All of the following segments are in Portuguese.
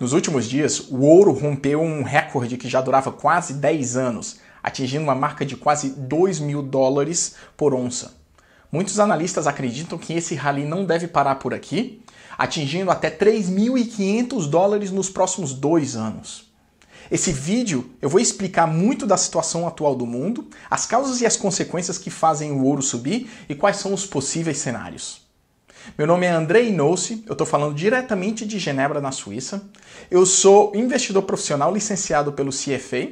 Nos últimos dias, o ouro rompeu um recorde que já durava quase 10 anos, atingindo uma marca de quase 2 mil dólares por onça. Muitos analistas acreditam que esse rally não deve parar por aqui, atingindo até 3.500 dólares nos próximos dois anos. Esse vídeo eu vou explicar muito da situação atual do mundo, as causas e as consequências que fazem o ouro subir e quais são os possíveis cenários. Meu nome é Andrei Nouce, eu estou falando diretamente de Genebra, na Suíça. Eu sou investidor profissional licenciado pelo CFA.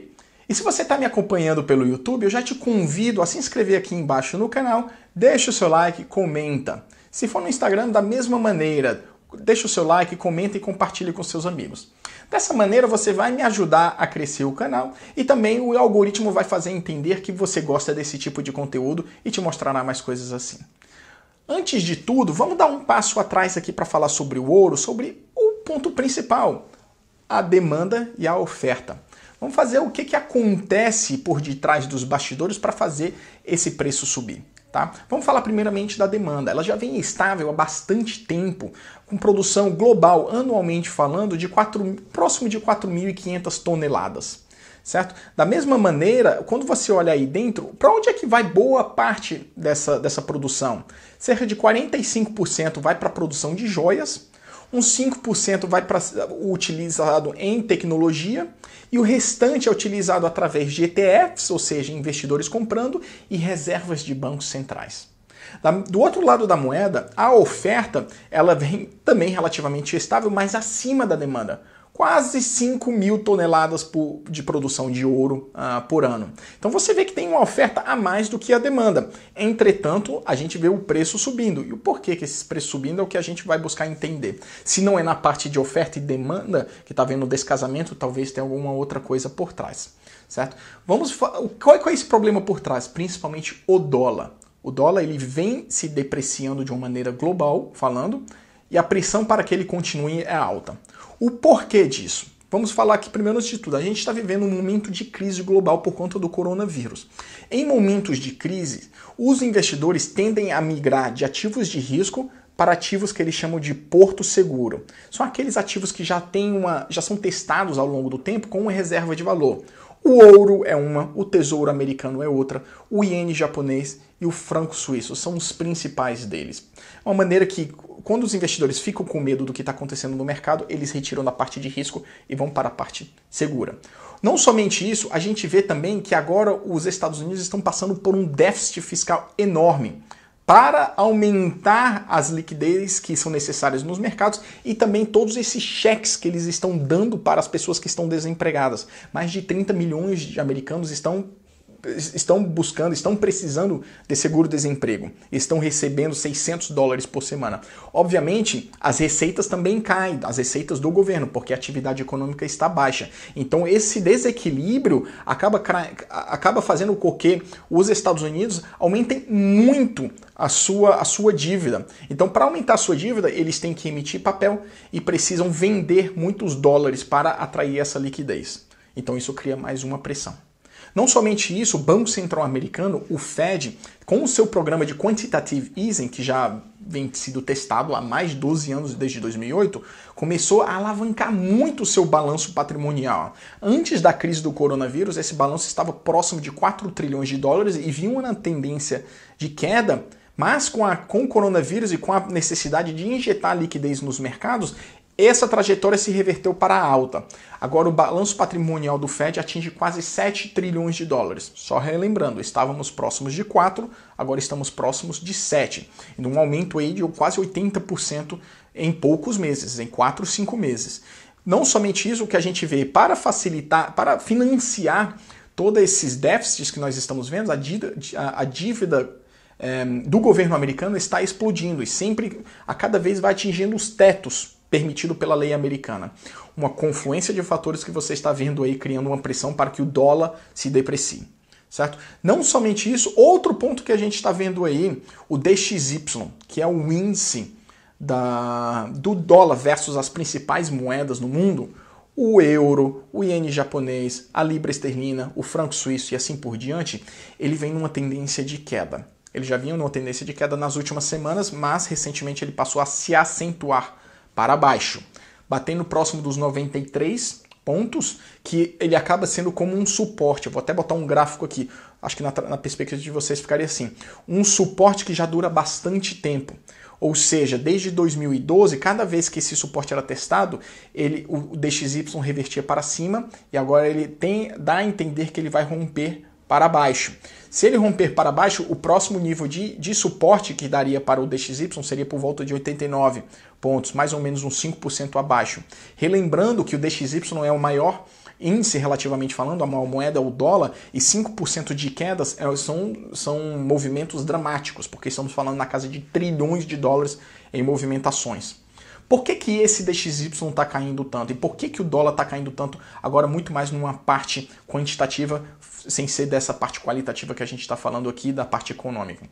E se você está me acompanhando pelo YouTube, eu já te convido a se inscrever aqui embaixo no canal, deixa o seu like, comenta. Se for no Instagram, da mesma maneira, deixa o seu like, comenta e compartilhe com seus amigos. Dessa maneira você vai me ajudar a crescer o canal e também o algoritmo vai fazer entender que você gosta desse tipo de conteúdo e te mostrará mais coisas assim. Antes de tudo, vamos dar um passo atrás aqui para falar sobre o ouro, sobre o ponto principal, a demanda e a oferta. Vamos fazer o que, que acontece por detrás dos bastidores para fazer esse preço subir. Tá? Vamos falar primeiramente da demanda. Ela já vem estável há bastante tempo, com produção global anualmente falando de 4, próximo de 4.500 toneladas certo? Da mesma maneira, quando você olha aí dentro, para onde é que vai boa parte dessa, dessa produção? Cerca de 45% vai para a produção de joias, uns 5% vai para utilizado em tecnologia e o restante é utilizado através de ETFs, ou seja, investidores comprando e reservas de bancos centrais. Do outro lado da moeda, a oferta ela vem também relativamente estável, mas acima da demanda quase 5 mil toneladas por, de produção de ouro ah, por ano. Então você vê que tem uma oferta a mais do que a demanda. Entretanto, a gente vê o preço subindo. E o porquê que esse preço subindo é o que a gente vai buscar entender. Se não é na parte de oferta e demanda que está vendo o descasamento, talvez tenha alguma outra coisa por trás. Certo? Vamos qual é, qual é esse problema por trás? Principalmente o dólar. O dólar ele vem se depreciando de uma maneira global, falando, e a pressão para que ele continue é alta. O porquê disso? Vamos falar aqui primeiro de tudo. A gente está vivendo um momento de crise global por conta do coronavírus. Em momentos de crise, os investidores tendem a migrar de ativos de risco para ativos que eles chamam de porto seguro. São aqueles ativos que já têm uma, já são testados ao longo do tempo com uma reserva de valor. O ouro é uma, o tesouro americano é outra, o iene japonês e o franco suíço são os principais deles. Uma maneira que quando os investidores ficam com medo do que está acontecendo no mercado, eles retiram da parte de risco e vão para a parte segura. Não somente isso, a gente vê também que agora os Estados Unidos estão passando por um déficit fiscal enorme para aumentar as liquidez que são necessárias nos mercados e também todos esses cheques que eles estão dando para as pessoas que estão desempregadas. Mais de 30 milhões de americanos estão estão buscando, estão precisando de seguro-desemprego, estão recebendo 600 dólares por semana. Obviamente, as receitas também caem, as receitas do governo, porque a atividade econômica está baixa. Então, esse desequilíbrio acaba, acaba fazendo com que os Estados Unidos aumentem muito a sua, a sua dívida. Então, para aumentar a sua dívida, eles têm que emitir papel e precisam vender muitos dólares para atrair essa liquidez. Então, isso cria mais uma pressão. Não somente isso, o Banco Central Americano, o Fed, com o seu programa de quantitative easing, que já vem sido testado há mais de 12 anos desde 2008, começou a alavancar muito o seu balanço patrimonial. Antes da crise do coronavírus, esse balanço estava próximo de 4 trilhões de dólares e vinha uma tendência de queda, mas com, a, com o coronavírus e com a necessidade de injetar liquidez nos mercados, essa trajetória se reverteu para a alta. Agora o balanço patrimonial do Fed atinge quase 7 trilhões de dólares. Só relembrando, estávamos próximos de 4, agora estamos próximos de 7, num aumento aí de quase 80% em poucos meses, em 4, 5 meses. Não somente isso, o que a gente vê para facilitar, para financiar todos esses déficits que nós estamos vendo, a dívida, a dívida é, do governo americano está explodindo e sempre, a cada vez vai atingindo os tetos permitido pela lei americana. Uma confluência de fatores que você está vendo aí criando uma pressão para que o dólar se deprecie. Certo? Não somente isso, outro ponto que a gente está vendo aí, o DXY, que é o índice da, do dólar versus as principais moedas no mundo, o euro, o iene japonês, a libra esterlina, o franco suíço e assim por diante, ele vem numa tendência de queda. Ele já vinha numa tendência de queda nas últimas semanas, mas recentemente ele passou a se acentuar para baixo, batendo próximo dos 93 pontos, que ele acaba sendo como um suporte. Eu vou até botar um gráfico aqui, acho que na, na perspectiva de vocês ficaria assim: um suporte que já dura bastante tempo. Ou seja, desde 2012, cada vez que esse suporte era testado, ele, o DXY revertia para cima e agora ele tem dá a entender que ele vai romper para baixo. Se ele romper para baixo, o próximo nível de, de suporte que daria para o DXY seria por volta de 89 pontos, mais ou menos uns 5% abaixo. Relembrando que o DXY é o maior índice relativamente falando, a moeda é o dólar, e 5% de quedas é, são, são movimentos dramáticos, porque estamos falando na casa de trilhões de dólares em movimentações. Por que, que esse DXY está caindo tanto? E por que, que o dólar está caindo tanto agora muito mais numa parte quantitativa sem ser dessa parte qualitativa que a gente está falando aqui, da parte econômica.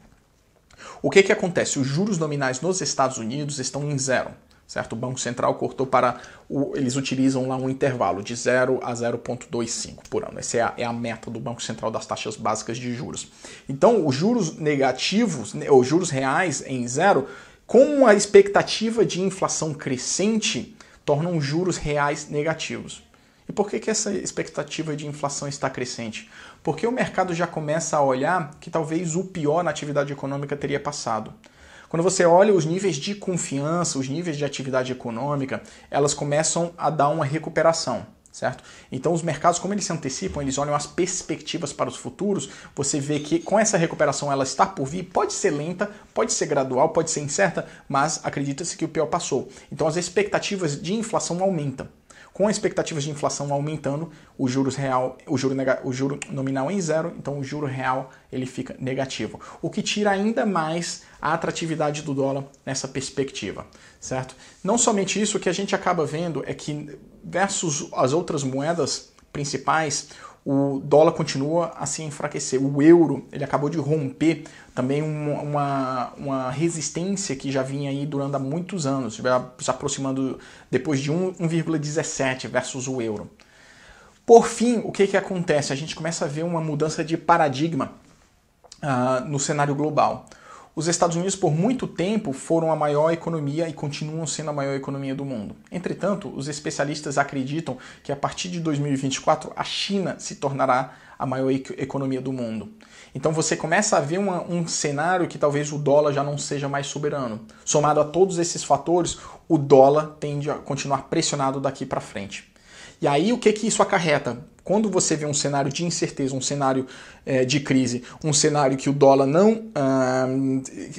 O que, que acontece? Os juros nominais nos Estados Unidos estão em zero certo? O Banco Central cortou para. O, eles utilizam lá um intervalo de 0 a 0,25 por ano. Essa é a, é a, meta do Banco Central das taxas básicas de juros. Então, os juros negativos, né, ou juros reais em zero, com a expectativa de inflação crescente, tornam os juros reais negativos. E por que, que essa expectativa de inflação está crescente? Porque o mercado já começa a olhar que talvez o pior na atividade econômica teria passado. Quando você olha os níveis de confiança, os níveis de atividade econômica, elas começam a dar uma recuperação certo? Então os mercados, como eles se antecipam, eles olham as perspectivas para os futuros, você vê que com essa recuperação ela está por vir, pode ser lenta, pode ser gradual, pode ser incerta, mas acredita-se que o pior passou. Então as expectativas de inflação aumentam com expectativas de inflação aumentando, o juros real, o juro, nega, o juro nominal em zero, então o juro real ele fica negativo, o que tira ainda mais a atratividade do dólar nessa perspectiva, certo? Não somente isso, o que a gente acaba vendo é que versus as outras moedas principais, o dólar continua a se enfraquecer. O euro ele acabou de romper também uma, uma resistência que já vinha aí durando há muitos anos, se aproximando depois de 1,17 versus o euro. Por fim, o que, que acontece? A gente começa a ver uma mudança de paradigma uh, no cenário global. Os Estados Unidos, por muito tempo, foram a maior economia e continuam sendo a maior economia do mundo. Entretanto, os especialistas acreditam que a partir de 2024 a China se tornará a maior economia do mundo. Então você começa a ver uma, um cenário que talvez o dólar já não seja mais soberano. Somado a todos esses fatores, o dólar tende a continuar pressionado daqui para frente. E aí o que, que isso acarreta? Quando você vê um cenário de incerteza, um cenário é, de crise, um cenário que o dólar não. Ah,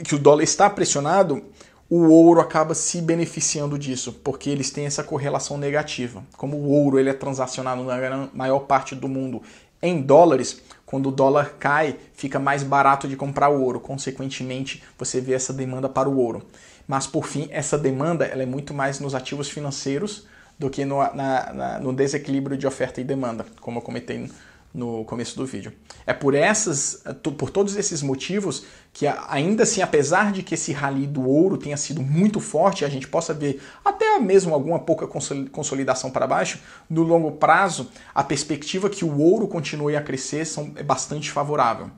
que o dólar está pressionado, o ouro acaba se beneficiando disso, porque eles têm essa correlação negativa. Como o ouro ele é transacionado na maior parte do mundo em dólares, quando o dólar cai, fica mais barato de comprar o ouro. Consequentemente, você vê essa demanda para o ouro. Mas por fim, essa demanda ela é muito mais nos ativos financeiros do que no, na, na, no desequilíbrio de oferta e demanda, como eu comentei no começo do vídeo. É por essas, eh, por todos esses motivos que ainda assim, apesar de que esse rally do ouro tenha sido muito forte, a gente possa ver até mesmo alguma pouca consolidação para baixo, no longo prazo, a perspectiva que o ouro continue a crescer são, é bastante favorável.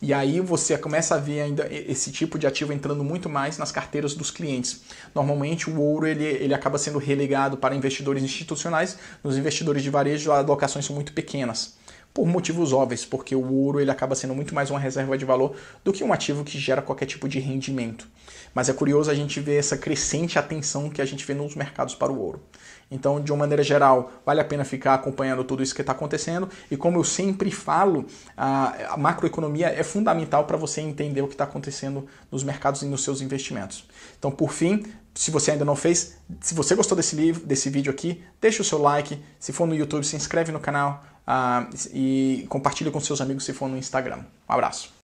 E aí você começa a ver ainda esse tipo de ativo entrando muito mais nas carteiras dos clientes. Normalmente o ouro ele, ele acaba sendo relegado para investidores institucionais, nos investidores de varejo as alocações são muito pequenas por motivos óbvios, porque o ouro ele acaba sendo muito mais uma reserva de valor do que um ativo que gera qualquer tipo de rendimento. Mas é curioso a gente ver essa crescente atenção que a gente vê nos mercados para o ouro. Então, de uma maneira geral, vale a pena ficar acompanhando tudo isso que está acontecendo. E como eu sempre falo, a macroeconomia é fundamental para você entender o que está acontecendo nos mercados e nos seus investimentos. Então, por fim, se você ainda não fez, se você gostou desse livro, desse vídeo aqui, deixa o seu like. Se for no YouTube, se inscreve no canal ah, e compartilha com seus amigos se for no Instagram. Um abraço.